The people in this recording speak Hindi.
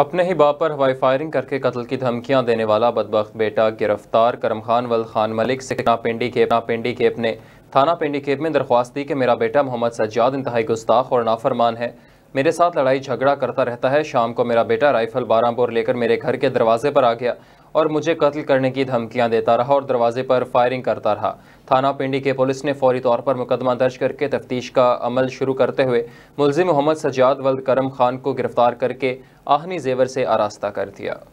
अपने ही बाप पर हवाई फायरिंग करके कत्ल की धमकियां देने वाला बदबक बेटा गिरफ्तार करम खान वल खान मलिक से नापिंडी के पिंडी केप ने थाना पिंडी केप में दरख्वास्त दी कि मेरा बेटा मोहम्मद सज्जाद इंतहाई गुस्ताख और नाफरमान है मेरे साथ लड़ाई झगड़ा करता रहता है शाम को मेरा बेटा राइफल बारामपुर लेकर मेरे घर के दरवाजे पर आ गया और मुझे कत्ल करने की धमकियां देता रहा और दरवाजे पर फायरिंग करता रहा थाना पिंडी के पुलिस ने फौरी तौर पर मुकदमा दर्ज करके तफ्तीश का अमल शुरू करते हुए मुलजिम मोहम्मद सजाद वल्द करम खान को गिरफ्तार करके आहनी जेवर से आरास्ता कर दिया